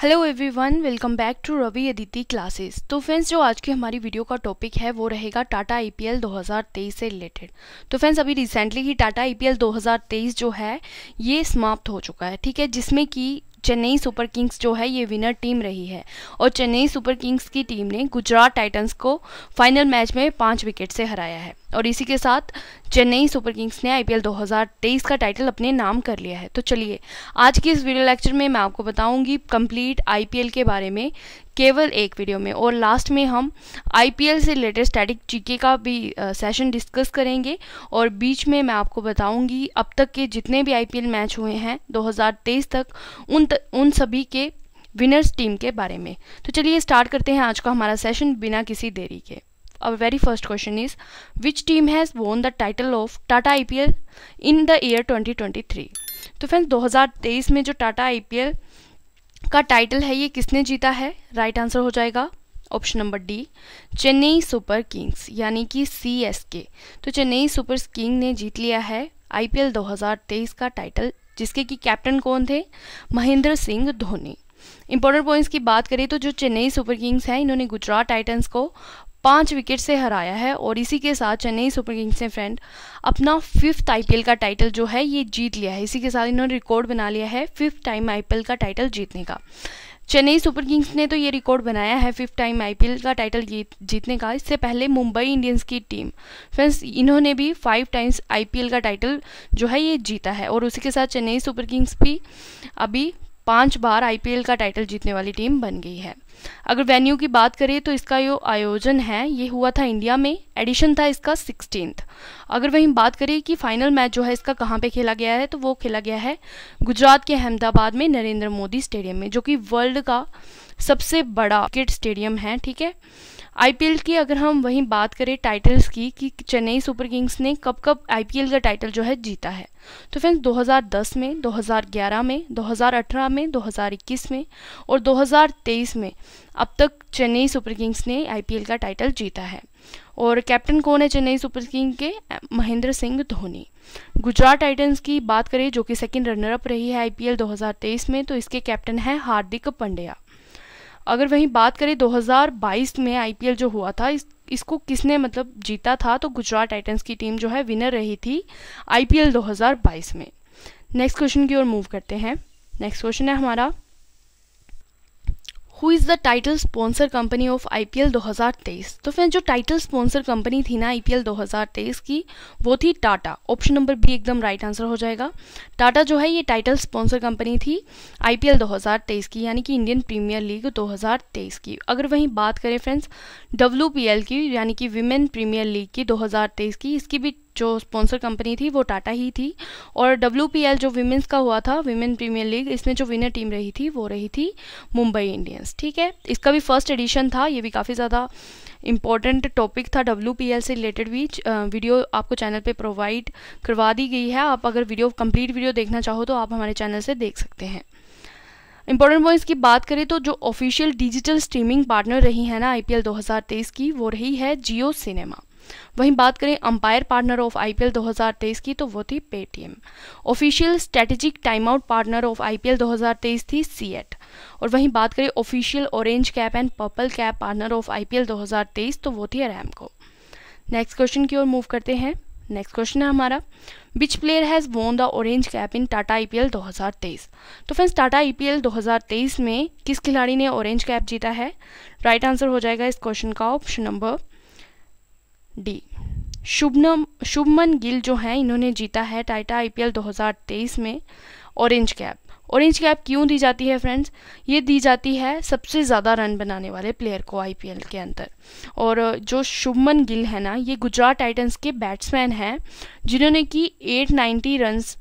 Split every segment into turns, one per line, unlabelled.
Hello everyone welcome back to Ravi Aditi classes तो friends जो आज की हमारी वीडियो का टॉपिक है वो रहेगा टाटा आईपीएल 2023 से रिलेटेड तो फ्रेंड्स अभी रिसेंटली ही टाटा आईपीएल 2023 जो है ये समाप्त हो चुका है ठीक है जिसमें कि चेन्नई सुपर किंग्स जो है ये विनर टीम रही है और चेन्नई सुपर किंग्स की टीम ने गुजरात टाइटंस को फाइनल मैच में पाँच विकेट से हराया है और इसी के साथ चेन्नई सुपर किंग्स ने आईपीएल 2023 का टाइटल अपने नाम कर लिया है तो चलिए आज की इस वीडियो लेक्चर में मैं आपको बताऊंगी कंप्लीट आईपीएल के बारे में केवल एक वीडियो में और लास्ट में हम आईपीएल से रिलेटेड स्टैटिक जीके का भी सेशन डिस्कस करेंगे और बीच में मैं आपको बताऊंगी अब तक के जितने भी आईपीएल मैच हुए हैं 2023 तक उन त, उन सभी के विनर्स टीम के बारे में तो चलिए स्टार्ट करते हैं आज का हमारा सेशन बिना किसी देरी के अब very first question is which team has won the title of Tata I in the year twenty तो फ्रेंड्स 2023 में जो टाटा आई का टाइटल है ये किसने जीता है राइट आंसर हो जाएगा option number D Chennai super kings यानी कि सी एस के तो चेन्नई सुपर किंग ने जीत लिया है आईपीएल 2023 का टाइटल जिसके कि कैप्टन कौन थे महेंद्र सिंह धोनी इंपॉर्टेंट पॉइंट्स की बात करें तो जो चेन्नई सुपर किंग्स हैं इन्होंने गुजरात टाइटन्स को पाँच विकेट से हराया है और इसी के साथ चेन्नई सुपर किंग्स ने फ्रेंड अपना फिफ्थ आई का टाइटल जो है ये जीत लिया है इसी के साथ इन्होंने रिकॉर्ड बना लिया है फिफ्थ टाइम आई का टाइटल जीतने का चेन्नई सुपर किंग्स ने तो ये रिकॉर्ड बनाया है फिफ्थ टाइम आईपीएल का टाइटल जीतने का इससे पहले मुंबई इंडियंस की टीम फ्रेंड्स इन्होंने भी फाइव टाइम्स आईपीएल का टाइटल जो है ये जीता है और उसी के साथ चेन्नई सुपर किंग्स भी अभी पाँच बार आईपीएल का टाइटल जीतने वाली टीम बन गई है अगर वेन्यू की बात करें तो इसका जो आयोजन है ये हुआ था इंडिया में एडिशन था इसका सिक्सटीन अगर वहीं बात करें कि फाइनल मैच जो है इसका कहाँ पे खेला गया है तो वो खेला गया है गुजरात के अहमदाबाद में नरेंद्र मोदी स्टेडियम में जो कि वर्ल्ड का सबसे बड़ा क्रिकेट स्टेडियम है ठीक है आईपीएल की अगर हम वहीं बात करें टाइटल्स की कि चेन्नई सुपर किंग्स ने कब कब आईपीएल का टाइटल जो है जीता है तो फ्रेंड्स 2010 में 2011 में 2018 में 2021 में और 2023 में अब तक चेन्नई सुपर किंग्स ने आईपीएल का टाइटल जीता है और कैप्टन कौन है चेन्नई सुपर किंग के महेंद्र सिंह धोनी गुजरात टाइटन्स की बात करें जो कि सेकंड रनर अप रही है आईपीएल 2023 में तो इसके कैप्टन हैं हार्दिक पंड्या अगर वहीं बात करें 2022 में आईपीएल जो हुआ था इस इसको किसने मतलब जीता था तो गुजरात टाइटंस की टीम जो है विनर रही थी आईपीएल 2022 में नेक्स्ट क्वेश्चन की ओर मूव करते हैं नेक्स्ट क्वेश्चन है हमारा who is the title sponsor company of I P L दो हज़ार तेईस तो फ्रेंड जो टाइटल स्पॉन्सर कंपनी थी ना आई पी एल दो हज़ार तेईस की वो थी टाटा ऑप्शन नंबर बी एकदम राइट आंसर हो जाएगा टाटा जो है ये टाइटल स्पॉन्सर कंपनी थी आई पी एल दो हज़ार तेईस की यानी कि इंडियन प्रीमियर लीग दो हज़ार तेईस की अगर वहीं बात करें फ्रेंड्स डब्ल्यू पी एल की यानी कि वीमेन प्रीमियर लीग की दो हज़ार तेईस की इसकी भी जो स्पॉन्सर कंपनी थी वो टाटा ही थी और डब्ल्यू जो वीमेंस का हुआ था वीमेन प्रीमियर लीग इसमें जो विनर टीम रही थी वो रही थी मुंबई इंडियंस ठीक है इसका भी फर्स्ट एडिशन था ये भी काफ़ी ज़्यादा इम्पॉर्टेंट टॉपिक था डब्ल्यू से रिलेटेड भी वीडियो आपको चैनल पे प्रोवाइड करवा दी गई है आप अगर वीडियो कंप्लीट वीडियो देखना चाहो तो आप हमारे चैनल से देख सकते हैं इंपॉर्टेंट पॉइंट्स की बात करें तो जो ऑफिशियल डिजिटल स्ट्रीमिंग पार्टनर रही है ना आईपीएल 2023 की वो रही है जियो सिनेमा वहीं बात करें अंपायर पार्टनर ऑफ आईपीएल 2023 की तो वो थी Paytm official strategic time out partner of IPL 2023 थी सीएट और वहीं बात करें official orange cap and purple cap partner of IPL 2023 तो वो थी रैमको नेक्स्ट क्वेश्चन की ओर मूव करते हैं नेक्स्ट क्वेश्चन है हमारा which player has won the orange cap in Tata I 2023 तो फ्रेंड्स टाटा आई 2023 में किस खिलाड़ी ने ऑरेंज कैप जीता है राइट right आंसर हो जाएगा इस क्वेश्चन का ऑप्शन नंबर डी शुभनम शुभमन गिल जो हैं इन्होंने जीता है टाइटा आईपीएल 2023 में ऑरेंज कैप ऑरेंज कैप क्यों दी जाती है फ्रेंड्स ये दी जाती है सबसे ज़्यादा रन बनाने वाले प्लेयर को आईपीएल के अंदर और जो शुभमन गिल है ना ये गुजरात टाइटन्स के बैट्समैन हैं जिन्होंने कि 890 रनस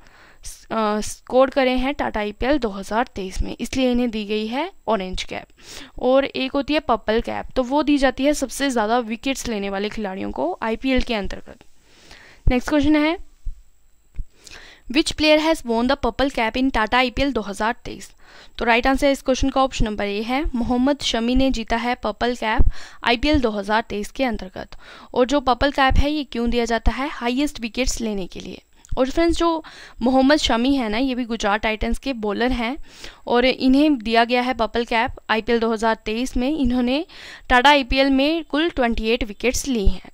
स्कोर करे हैं टाटा आई 2023 में इसलिए इन्हें दी गई है ऑरेंज कैप और एक होती है पर्पल कैप तो वो दी जाती है सबसे ज़्यादा विकेट्स लेने वाले खिलाड़ियों को आईपीएल के अंतर्गत नेक्स्ट क्वेश्चन है which player has won the purple cap in Tata I 2023 तो राइट आंसर इस क्वेश्चन का ऑप्शन नंबर ए है मोहम्मद शमी ने जीता है पर्पल कैप आईपीएल 2023 के अंतर्गत और जो पर्पल कैप है ये क्यों दिया जाता है हाईएस्ट विकेट्स लेने के लिए और फ्रेंड्स जो मोहम्मद शमी है ना ये भी गुजरात टाइटन्स के बॉलर हैं और इन्हें दिया गया है पपल कैप आईपीएल 2023 में इन्होंने टाटा आईपीएल में कुल 28 विकेट्स ली हैं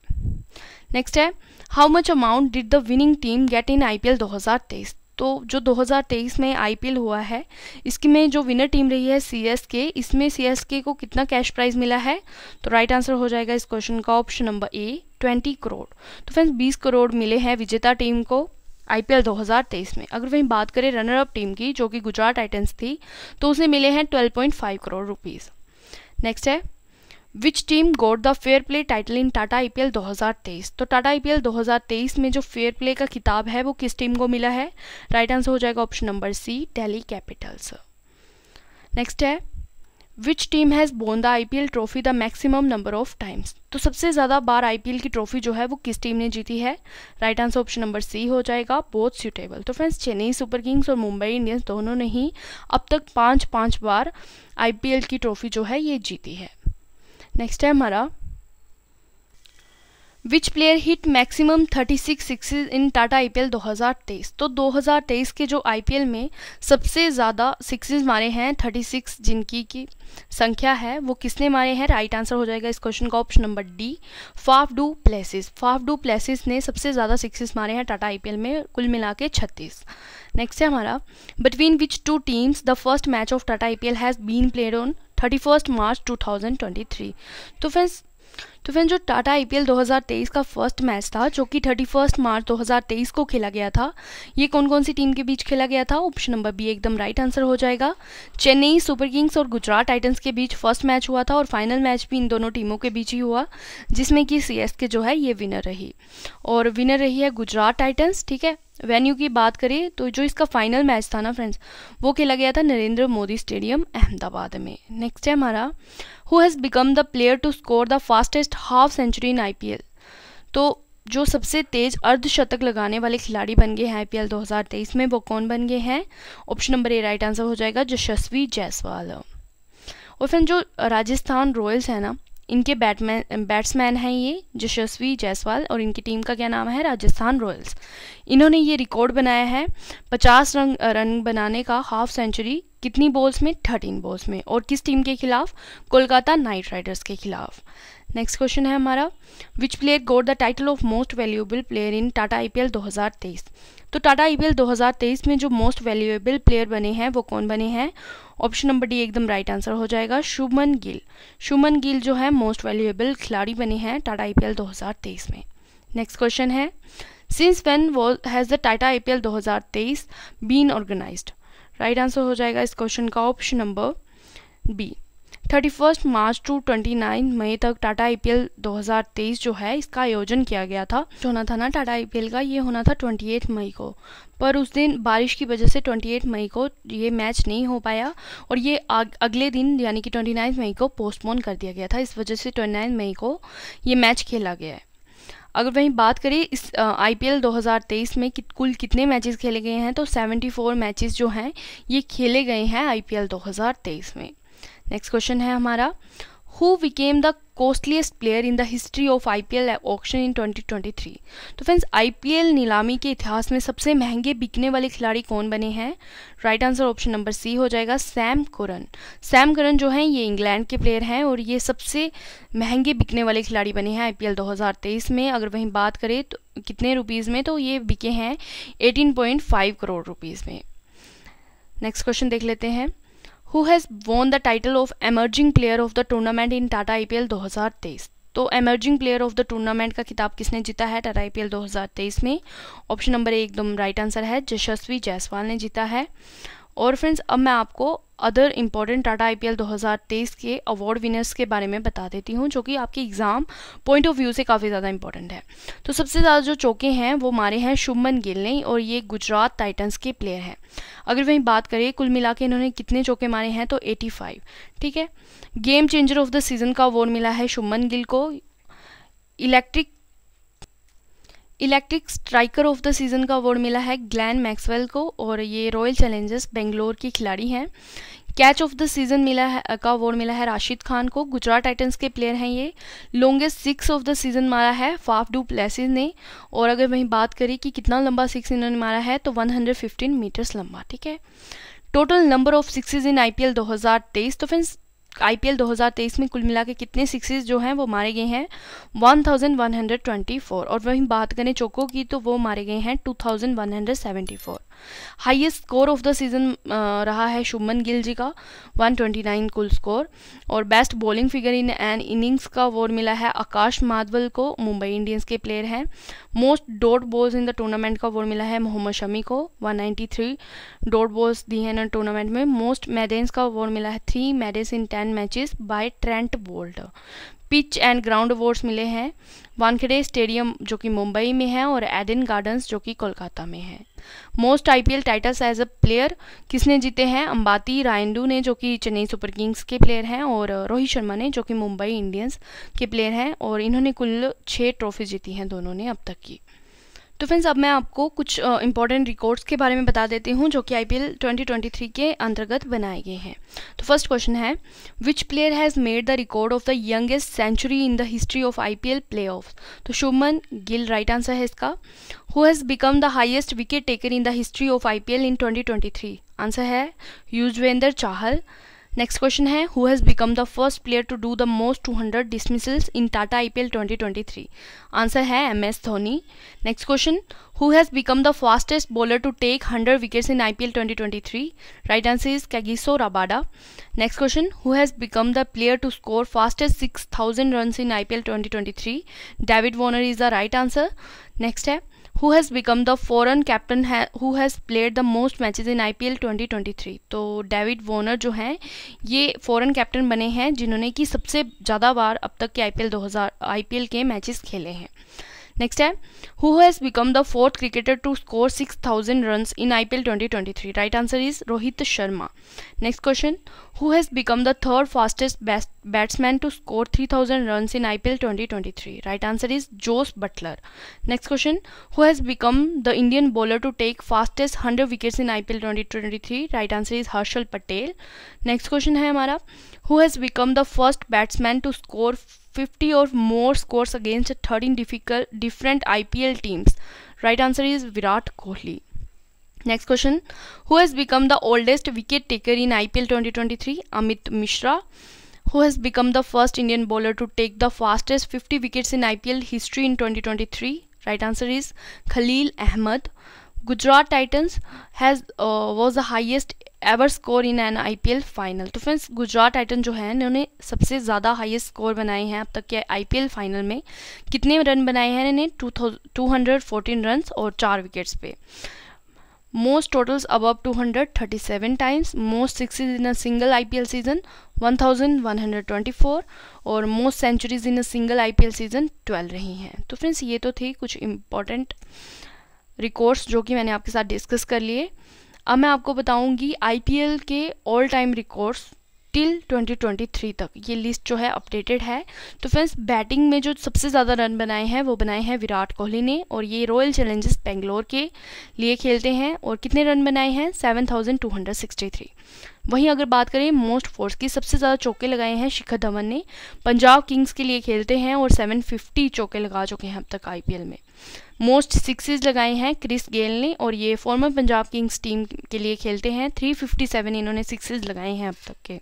नेक्स्ट है how much amount did the winning team get in IPL 2023 तो जो 2023 में आईपीएल हुआ है इसकी में जो विनर टीम रही है सी इसमें सी को कितना कैश प्राइज मिला है तो राइट आंसर हो जाएगा इस क्वेश्चन का ऑप्शन नंबर ए 20 करोड़ तो फ्रेंड्स 20 करोड़ मिले हैं विजेता टीम को आईपीएल 2023 में अगर वहीं बात करें रनर अप टीम की जो कि गुजरात टाइटन्स थी तो उसे मिले हैं 12.5 करोड़ रुपीस नेक्स्ट है which team got the fair play title in Tata IPL 2023 तो टाटा आईपीएल 2023 में जो फेयर प्ले का खिताब है वो किस टीम को मिला है राइट आंसर हो जाएगा option number C Delhi capitals next है which team has won the I P L trophy the maximum number of times तो सबसे ज़्यादा बार आई पी एल की ट्रॉफी जो है वो किस टीम ने जीती है right answer option number C हो जाएगा बहुत सूटेबल तो फ्रेंड्स चेन्नई सुपर किंग्स और मुंबई इंडियंस दोनों ने ही अब तक पाँच पाँच बार आई पी एल की ट्रॉफी जो है ये जीती है नेक्स्ट है हमारा which player hit maximum 36 sixes in Tata हजार 2023 तो 2023 के जो एल में सबसे ज़्यादा सिक्सेज मारे हैं 36 जिनकी की संख्या है वो किसने मारे हैं राइट आंसर हो जाएगा इस क्वेश्चन का option number D Faf du Plessis Faf du Plessis ने सबसे ज़्यादा सिक्सेज मारे हैं टाटा एल में कुल मिला के छत्तीस नेक्स्ट है हमारा between which two teams the first match of Tata I L has been played on thirty first March two thousand twenty three तो फ्रेंड्स तो फ्रेंड जो टाटा आईपीएल 2023 का फर्स्ट मैच था जो कि 31 मार्च 2023 को खेला गया था ये कौन कौन सी टीम के बीच खेला गया था ऑप्शन नंबर बी एकदम राइट आंसर हो जाएगा चेन्नई सुपर किंग्स और गुजरात टाइटन्स के बीच फर्स्ट मैच हुआ था और फाइनल मैच भी इन दोनों टीमों के बीच ही हुआ जिसमें कि सी के जो है ये विनर रही और विनर रही है गुजरात टाइटन्स ठीक है वेन्यू की बात करें तो जो इसका फाइनल मैच था ना फ्रेंड्स वो खेला गया था नरेंद्र मोदी स्टेडियम अहमदाबाद में नेक्स्ट है हमारा who has become the player to score the fastest half century in I तो जो सबसे तेज अर्धशतक लगाने वाले खिलाड़ी बन गए हैं आई 2023 में वो कौन बन गए हैं option number A right answer हो जाएगा यशस्वी जायसवाल और फ्रेंड जो राजस्थान रॉयल्स है ना इनके बैटमैन बैट्समैन हैं ये यशस्वी जायसवाल और इनकी टीम का क्या नाम है राजस्थान रॉयल्स इन्होंने ये रिकॉर्ड बनाया है 50 रन रन बनाने का हाफ सेंचुरी कितनी बॉल्स में थर्टीन बॉल्स में और किस टीम के खिलाफ कोलकाता नाइट राइडर्स के खिलाफ नेक्स्ट क्वेश्चन है हमारा which player got the title of most valuable player in Tata IPL 2023 तो टाटा आईपीएल 2023 में जो मोस्ट वैल्यूएबल प्लेयर बने हैं वो कौन बने हैं ऑप्शन नंबर डी एकदम राइट आंसर हो जाएगा शुभमन गिल शुभमन गिल जो है मोस्ट वैल्यूएबल खिलाड़ी बने हैं टाटा आई 2023 में नेक्स्ट क्वेश्चन है since when has the Tata I P L दो हजार तेईस been organized right right answer हो जाएगा इस क्वेश्चन का option number B thirty first March to twenty nine May तक टाटा आई पी एल दो हज़ार तेईस जो है इसका आयोजन किया गया था जो होना था ना टाटा आई पी एल का ये होना था ट्वेंटी एट मई को पर उस दिन बारिश की वजह से ट्वेंटी एट मई को ये मैच नहीं हो पाया और ये आग, अगले दिन यानी कि ट्वेंटी मई को पोस्टपोन कर दिया गया था इस वजह से ट्वेंटी मई को ये मैच खेला गया है अगर वहीं बात करें इस आईपीएल 2023 में कि, कुल कितने मैचेस खेले गए हैं तो 74 मैचेस जो हैं ये खेले गए हैं आईपीएल 2023 में नेक्स्ट क्वेश्चन है हमारा who became the costliest player in the history of I P L auction in 2023 तो फ्रेंड्स आई पी एल नीलामी के इतिहास में सबसे महंगे बिकने वाले खिलाड़ी कौन बने हैं right answer option number C हो जाएगा सैम करन सैम करन जो हैं ये इंग्लैंड के प्लेयर हैं और ये सबसे महंगे बिकने वाले खिलाड़ी बने हैं आई पी एल दो हजार तेईस में अगर वहीं बात करें तो कितने रुपीज़ में तो ये बिके हैं eighteen point five crore rupees में नेक्स्ट क्वेश्चन देख लेते हैं who has the title of won player of the tournament in Tata I P L दो हजार तेईस तो emerging player of the tournament का खिताब किसने जीता है टाटा आईपीएल तेईस में ऑप्शन नंबर एकदम राइट आंसर है यशस्वी जायसवाल ने जीता है और फ्रेंड्स अब मैं आपको अदर इम्पॉर्टेंट टाटा आईपीएल 2023 के अवार्ड विनर्स के बारे में बता देती हूँ जो कि आपके एग्ज़ाम पॉइंट ऑफ व्यू से काफ़ी ज़्यादा इंपॉर्टेंट है तो सबसे ज़्यादा जो चौके हैं वो मारे हैं शुभमन गिल ने और ये गुजरात टाइटन्स के प्लेयर हैं अगर वहीं बात करें कुल मिला के इन्होंने कितने चौके मारे हैं तो एटी ठीक है game changer of the season का अवार्ड मिला है शुभमन गिल को electric electric striker of the season का अवार्ड मिला है ग्लैन मैक्सवेल को और ये रॉयल चैलेंजर्स बेंगलोर की खिलाड़ी हैं कैच ऑफ द सीज़न मिला है का अवार्ड मिला है राशिद खान को गुजरात टाइटन्स के प्लेयर हैं ये longest six of the season मारा है फाफ डू प्लेसिस ने और अगर वहीं बात करें कि कितना लंबा सिक्स इन्होंने मारा है तो 115 मीटर्स लंबा ठीक है total number of sixes in IPL 2023 तो फ्रेंड्स आईपीएल 2023 में कुल मिला के कितने सिक्सेस जो हैं वो मारे गए हैं 1124 और वहीं बात करें चौकों की तो वो मारे गए हैं 2174 highest score of the season रहा है शुभमन गिल जी का 129 कुल स्कोर और best bowling figure in an innings का अवार्ड मिला है आकाश माधवल को मुंबई इंडियंस के प्लेयर हैं most dot balls in the tournament का अवार्ड मिला है मोहम्मद शमी को 193 डॉट बॉल्स दी हैं टूर्नामेंट में मोस्ट मेडेंस का अवार्ड मिला है three maidens in ten matches by Trent Boult pitch and ground awards मिले हैं वानखेड़े स्टेडियम जो कि मुंबई में है और एडन गार्डन्स जो कि कोलकाता में है most IPL titles as a player किसने जीते हैं अंबाती रायडू ने जो कि चेन्नई सुपर किंग्स के प्लेयर हैं और रोहित शर्मा ने जो कि मुंबई इंडियंस के प्लेयर हैं और इन्होंने कुल छः ट्रॉफी जीती हैं दोनों ने अब तक की तो फ्रेंड्स अब मैं आपको कुछ इंपॉर्टेंट रिकॉर्ड्स के बारे में बता देती हूँ जो कि आई 2023 के अंतर्गत बनाए गए हैं तो फर्स्ट क्वेश्चन है which player has made the record of the youngest century in the history of IPL playoffs तो शुभमन गिल राइट आंसर है इसका who has become the highest wicket taker in the history of I in twenty answer है Yuzvendra Chahal next question है who has become the first player to do the most two hundred dismissals in Tata I P L twenty twenty three answer है M S Dhoni next question who has become the fastest bowler to take hundred wickets in I P L twenty twenty three right answer is Kagiso Rabada next question who has become the player to score fastest six thousand run in I P L twenty twenty three David Warner is the right answer next है who has become the foreign captain है who has played the most match in I P L twenty twenty three तो David Warner जो हैं ये फॉरन captain बने हैं जिन्होंने कि सबसे ज़्यादा बार अब तक के आई पी एल दो हज़ार आई पी एल के मैचेस खेले हैं Next time, who has become the fourth cricketer to score 6,000 runs in IPL 2023? Right answer is Rohit Sharma. Next question, who has become the third fastest batsman to score 3,000 runs in IPL 2023? Right answer is Jose Butler. Next question, who has become the Indian bowler to take fastest 100 wickets in IPL 2023? Right answer is Harshal Patel. Next question है हमारा Who has become the first batsman to score? 50 or more scores against 13 difficult different IPL teams? Right answer is Virat Kohli. Next question. Who has become the oldest wicket taker in IPL 2023? Amit Mishra. Who has become the first Indian bowler to take the fastest 50 wickets in IPL history in 2023? Right answer is Khalil Ahmed. Gujarat titans has was the highest ever score in an IPL final तो friends Gujarat titan जो है इन्होंने सबसे ज़्यादा highest score बनाए हैं अब तक के आईपीएल फाइनल में कितने रन बनाए हैं इन्होंने two two hundred fourteen run और चार विकेट्स पे मोस्ट टोटल्स अब thirty seven times most six in a single L season 1124 और most centuries in a single IPL season 12 रही हैं तो फ्रेंड्स ये तो थी कुछ इम्पॉर्टेंट रिकॉर्ड्स जो कि मैंने आपके साथ डिस्कस कर लिए अब मैं आपको बताऊंगी आईपीएल के ऑल टाइम रिकॉर्ड्स टिल 2023 तक ये लिस्ट जो है अपडेटेड है तो फ्रेंड्स बैटिंग में जो सबसे ज़्यादा रन बनाए हैं वो बनाए हैं विराट कोहली ने और ये रॉयल चैलेंजर्स बेंगलोर के लिए खेलते हैं और कितने रन बनाए हैं 7,263 वहीं अगर बात करें मोस्ट फोर्स की सबसे ज़्यादा चौके लगाए हैं शिखर धवन ने पंजाब किंग्स के लिए खेलते हैं और सेवन चौके लगा चुके हैं अब तक आई में मोस्ट सिक्सेस लगाए हैं क्रिस गेल ने और ये फॉर्मर पंजाब किंग्स टीम के लिए खेलते हैं 357 इन्होंने सिक्सेस लगाए हैं अब तक के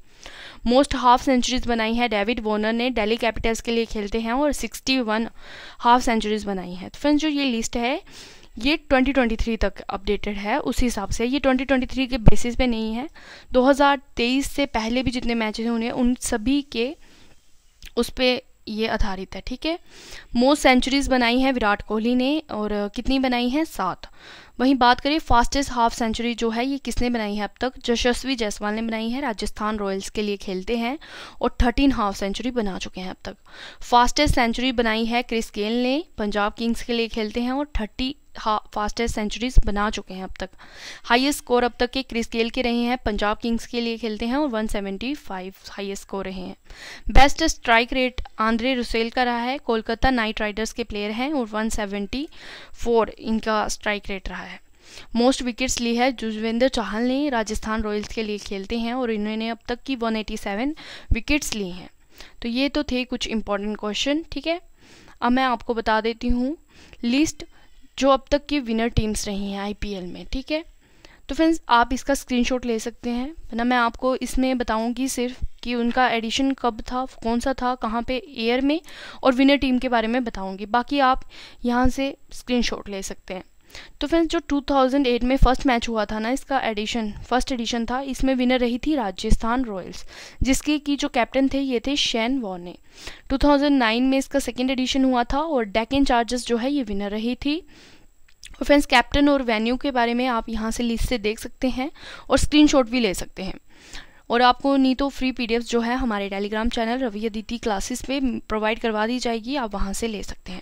मोस्ट हाफ सेंचुरीज बनाई हैं डेविड वॉर्नर ने दिल्ली कैपिटल्स के लिए खेलते हैं और 61 हाफ सेंचुरीज बनाई हैं तो फ्रेंड्स जो ये लिस्ट है ये 2023 तक अपडेटेड है उस हिसाब से ये 2023 के बेसिस पे नहीं है 2023 से पहले भी जितने मैचेस हैं उन्हें उन सभी के उस पर ये आधारित है ठीक है मोस्ट सेंचुरीज बनाई हैं विराट कोहली ने और कितनी बनाई हैं सात वहीं बात करें फास्टेस्ट हाफ सेंचुरी जो है ये किसने बनाई है अब तक यशस्वी जायसवाल ने बनाई है राजस्थान रॉयल्स के लिए खेलते हैं और थर्टीन हाफ सेंचुरी बना चुके हैं अब तक फास्टेस्ट सेंचुरी बनाई है क्रिस गेल ने पंजाब किंग्स के लिए खेलते हैं और थर्टी फास्टेस्ट सेंचुरीज बना चुके हैं अब तक हाईएस्ट स्कोर अब तक के क्रिस गेल के रहे हैं पंजाब किंग्स के लिए खेलते हैं और 175 सेवेंटी हाईएस्ट स्कोर रहे हैं best strike rate Andre Russell का रहा है कोलकाता नाइट राइडर्स के प्लेयर हैं और 174 इनका स्ट्राइक रेट रहा है मोस्ट विकेट्स ली है जुजवेंद्र चहल ने राजस्थान रॉयल्स के लिए खेलते हैं और इन्होंने अब तक की वन विकेट्स ली हैं तो ये तो थे कुछ इम्पोर्टेंट क्वेश्चन ठीक है अब मैं आपको बता देती हूँ लिस्ट जो अब तक की विनर टीम्स रही हैं आईपीएल में ठीक है तो फ्रेंड्स आप इसका स्क्रीनशॉट ले सकते हैं ना मैं आपको इसमें बताऊंगी सिर्फ कि उनका एडिशन कब था कौन सा था कहाँ पे एयर में और विनर टीम के बारे में बताऊंगी बाकी आप यहाँ से स्क्रीनशॉट ले सकते हैं तो फ्रेंड्स जो 2008 में फर्स्ट मैच हुआ था ना इसका एडिशन फर्स्ट एडिशन था इसमें विनर रही थी राजस्थान रॉयल्स जिसके की जो कैप्टन थे ये थे शैन वॉर्ने 2009 में इसका सेकेंड एडिशन हुआ था और इन चार्जर्स जो है ये विनर रही थी तो और फ्रेंड्स कैप्टन और वेन्यू के बारे में आप यहाँ से लिस्ट से देख सकते हैं और स्क्रीनशॉट भी ले सकते हैं और आपको नहीं तो फ्री पीडीएफ जो है हमारे telegram channel Ravi Aditi classes पे प्रोवाइड करवा दी जाएगी आप वहाँ से ले सकते हैं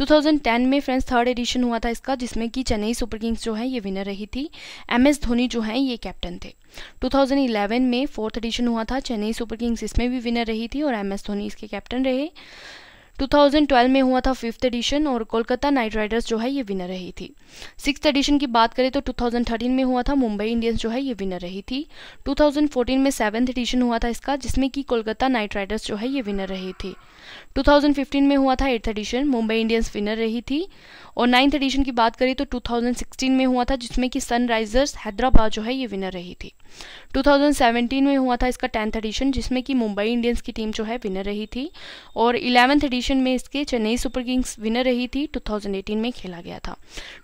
2010 में फ्रेंड्स थर्ड एडिशन हुआ था इसका जिसमें कि चेन्नई सुपर किंग्स जो है ये विनर रही थी एम एस धोनी जो है ये कैप्टन थे 2011 में फोर्थ एडिशन हुआ था चेन्नई सुपर किंग्स इसमें भी विनर रही थी और एम एस धोनी इसके कैप्टन रहे 2012 में हुआ था फिफ्थ एडिशन और कोलकाता नाइट राइडर्स जो है ये विनर रही थी सिक्स एडिशन की बात करें तो 2013 में हुआ था मुंबई इंडियंस जो है ये विनर रही थी 2014 में सेवन्थ एडिशन हुआ था इसका जिसमें कि कोलकाता नाइट राइडर्स जो है ये विनर रही थी 2015 में हुआ था eighth edition Mumbai Indians winner रही थी और नाइन्थ एडिशन की बात करें तो 2016 में हुआ था जिसमें कि सनराइजर्स हैदराबाद जो है ये विनर रही थी 2017 में हुआ था इसका टेंथ एडिशन जिसमें कि मुंबई इंडियंस की टीम जो है विनर रही थी और इलेवंथ एडिशन एडिशन में इसके चेन्नई सुपर किंग्स विनर रही थी 2018 में खेला गया था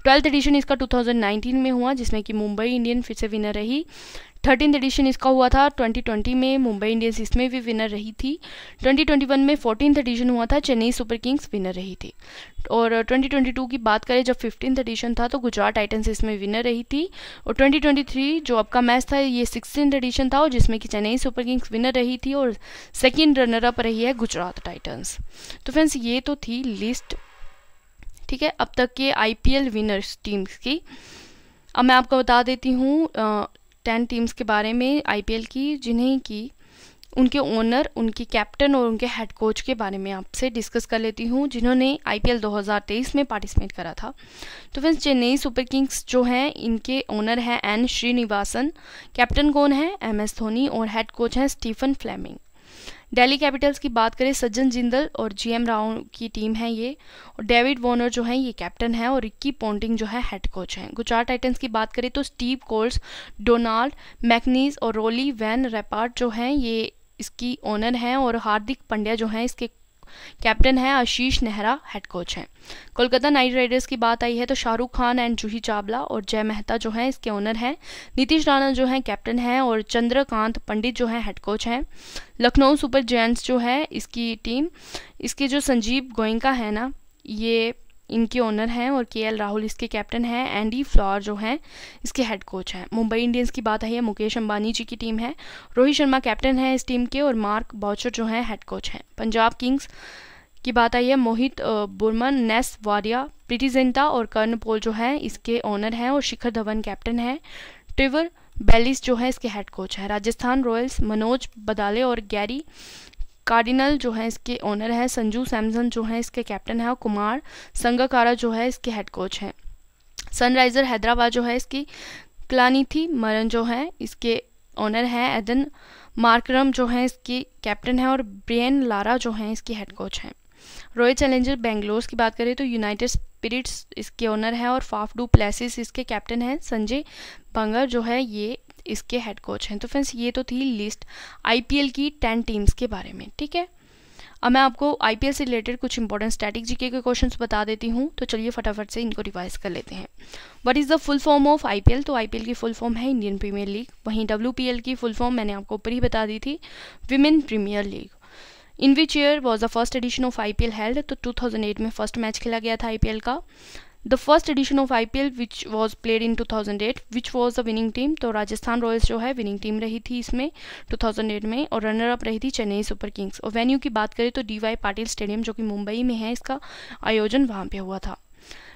ट्वेल्थ एडिशन इसका 2019 में हुआ जिसमें कि मुंबई इंडियन फिर से विनर रही थर्टीन एडिशन इसका हुआ था 2020 में मुंबई इंडियंस इसमें भी विनर रही थी 2021 में फोर्टीन एडिशन हुआ था चेन्नई सुपर किंग्स विनर रही थी और 2022 की बात करें जब फिफ्टीन एडिशन था तो गुजरात टाइटन्स इसमें विनर रही थी और 2023 जो आपका मैच था ये सिक्सटीन एडिशन था और जिसमें कि चेन्नई सुपर किंग्स विनर रही थी और सेकेंड रनर अप रही है गुजरात टाइटन्स तो फ्रेंड्स ये तो थी लिस्ट ठीक है अब तक के आई विनर्स टीम्स की अब मैं आपको बता देती हूँ टेन टीम्स के बारे में आई की जिन्हें की उनके ओनर उनके कैप्टन और उनके हेड कोच के बारे में आपसे डिस्कस कर लेती हूँ जिन्होंने आईपीएल 2023 में पार्टिसिपेट करा था तो फ्रेंड्स चेन्नई सुपर किंग्स जो हैं इनके ओनर हैं एन श्रीनिवासन कैप्टन कौन है एम एस धोनी और हेड कोच हैं स्टीफन फ्लेमिंग दिल्ली कैपिटल्स की बात करें सज्जन जिंदल और जीएम राव की टीम है ये और डेविड वॉर्नर जो है ये कैप्टन है और रिक्की पोंटिंग जो है हेड कोच हैं गुजरात टाइटन्स की बात करें तो स्टीव कोल्स डोनाल्ड मैकनीज और रोली वैन रेपार्ट जो हैं ये इसकी ओनर हैं और हार्दिक पंड्या जो हैं इसके कैप्टन है आशीष नेहरा हेड कोच हैं कोलकाता नाइट राइडर्स की बात आई है तो शाहरुख खान एंड जूही चावला और जय मेहता जो हैं इसके ओनर हैं नीतीश राणा जो हैं कैप्टन हैं और चंद्रकांत पंडित जो हैं हेड कोच हैं लखनऊ सुपर जेंट्स जो है इसकी टीम इसके जो संजीव गोयंका है ना ये इनके ओनर हैं और के एल राहुल इसके कैप्टन हैं एंडी फ्लॉर जो हैं इसके हेड कोच हैं मुंबई इंडियंस की बात आई है मुकेश अंबानी जी की टीम है रोहित शर्मा कैप्टन है इस टीम के और मार्क बाउचर जो हैं हेड कोच हैं पंजाब किंग्स की बात आई है मोहित बुरमन नेस वारिया प्रीति जिंता और कर्ण पोल जो हैं इसके ओनर हैं और शिखर धवन कैप्टन हैं ट्रिवर बेलिस जो है इसके हेड कोच हैं राजस्थान रॉयल्स मनोज बदाले और गैरी कार्डिनल जो है इसके ओनर हैं संजू सैमसन जो है इसके कैप्टन हैं और कुमार संगकारा जो है इसके हेड कोच हैं सनराइज़र हैदराबाद जो है इसकी क्लानी थी मरन जो है इसके ओनर हैं एदन मार्करम जो है इसकी कैप्टन है और ब्रियन लारा जो है इसकी हेड कोच हैं रॉयल चैलेंजर बेंगलोर की बात करें तो यूनाइटेड स्पिरिट्स इसके ओनर हैं और फाफ डू प्लेसिस इसके कैप्टन हैं संजय बंगर जो है ये इसके हेड कोच हैं तो फ्रेंड्स ये तो थी लिस्ट आईपीएल की टेन टीम्स के बारे में ठीक है अब मैं आपको आईपीएल से रिलेटेड कुछ इंपॉर्टेंट स्टैटिक जीके के क्वेश्चंस बता देती हूँ तो चलिए फटाफट से इनको रिवाइज कर लेते हैं what is the full form of IPL तो आईपीएल की फुल फॉर्म है इंडियन प्रीमियर लीग वहीं डब्ल्यू की फुल फॉर्म मैंने आपको ऊपर ही बता दी थी women premier league in which year was the first edition of I P L held तो 2008 में फर्स्ट मैच खेला गया था आई पी एल का the first edition of IPL which was played in 2008 which was the winning team तो Rajasthan Royals जो है winning team रही थी इसमें 2008 में और रनर अप रही थी चेन्नई सुपर किंग्स और वेन्यू की बात करें तो डी वाई पाटिल स्टेडियम जो कि मुंबई में है इसका आयोजन वहाँ पर हुआ था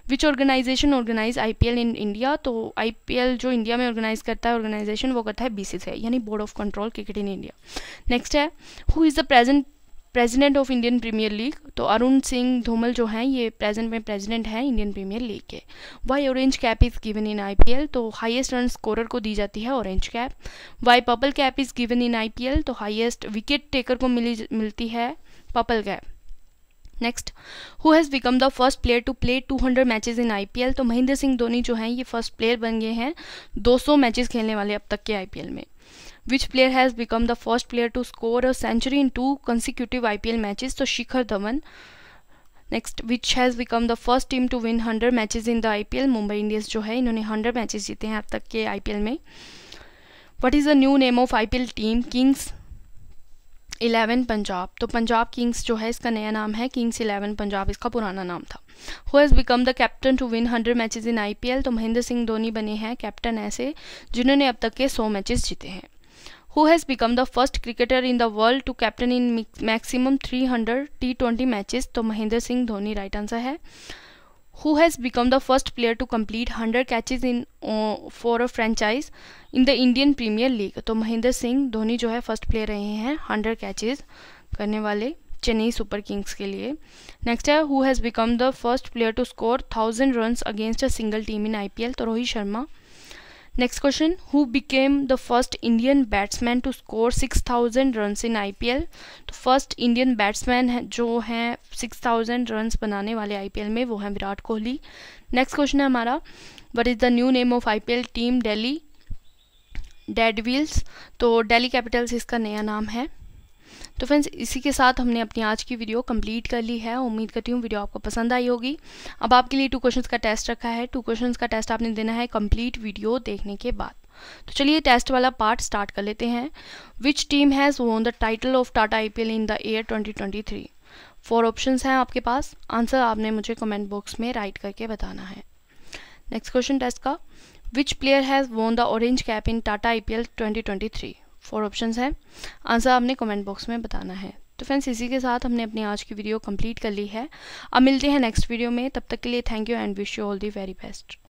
which organization organize I P L in India तो आई पी एल जो इंडिया में ऑर्गेनाइज करता है ऑर्गेनाइजेशन वो करता है बी सी सी आई यानी board of control cricket in India next है who is the present president of Indian premier league तो अरुण सिंह धूमल जो हैं ये प्रेजेंट में प्रेजिडेंट हैं इंडियन प्रीमियर लीग के why orange cap is given in IPL तो हाईएस्ट रन स्कोरर को दी जाती है orange cap why purple cap is given in IPL तो हाईएस्ट विकेट टेकर को मिली मिलती है purple cap next who has become the first player to play 200 matches in L तो महेंद्र सिंह धोनी जो हैं ये फर्स्ट प्लेयर बन गए हैं 200 मैचेस खेलने वाले अब तक के एल में which has become the first player to score a century in two consecutive I P L matches तो Shikhar Dhawan next which has become the first team to win hundred matches in the I P L Mumbai Indians जो है इन्होंने hundred matches जीते हैं अब तक के I P L में what is the new name of I P L team Kings eleven Punjab तो पंजाब किंग्स जो है इसका नया नाम है किंग्स इलेवन पंजाब इसका पुराना नाम था who has become the captain to win hundred matches in I P L तो महेंद्र सिंह धोनी बने हैं कैप्टन ऐसे जिन्होंने अब तक के सौ मैचेज जीते हैं who has become the first cricketer in the world to captain in maximum 300 T20 matches तो महेंद्र सिंह धोनी राइट आंसर है who has become the first player to complete 100 catches in uh, for a franchise in the Indian Premier League तो महेंद्र सिंह धोनी जो है first player रहे हैं 100 catches करने वाले Chennai super kings के लिए नेक्स्ट है who has become the first player to score thousand runs against a single team in IPL तो Rohit Sharma became the first Indian batsman to score six thousand score 6000 I P L तो first Indian batsman है जो हैं 6000 runs बनाने वाले IPL में वो हैं विराट कोहली नेक्स्ट क्वेश्चन है हमारा what is the new name of IPL team Delhi daredevils तो डेली कैपिटल्स इसका नया नाम है तो फ्रेंड्स इसी के साथ हमने अपनी आज की वीडियो कंप्लीट कर ली है उम्मीद करती हूँ वीडियो आपको पसंद आई होगी अब आपके लिए टू क्वेश्चंस का टेस्ट रखा है टू क्वेश्चंस का टेस्ट आपने देना है कंप्लीट वीडियो देखने के बाद तो चलिए टेस्ट वाला पार्ट स्टार्ट कर लेते हैं which team has won the title of Tata I in the year twenty four option हैं आपके पास आंसर आपने मुझे कमेंट बॉक्स में राइट करके बताना है नेक्स्ट क्वेश्चन टेस्ट का which player has won the orange cap in Tata I P L twenty twenty three four options हैं आंसर आपने कमेंट बॉक्स में बताना है तो फ्रेंड्स इसी के साथ हमने अपनी आज की वीडियो कंप्लीट कर ली है अब मिलते हैं नेक्स्ट वीडियो में तब तक के लिए thank you and wish you all the very best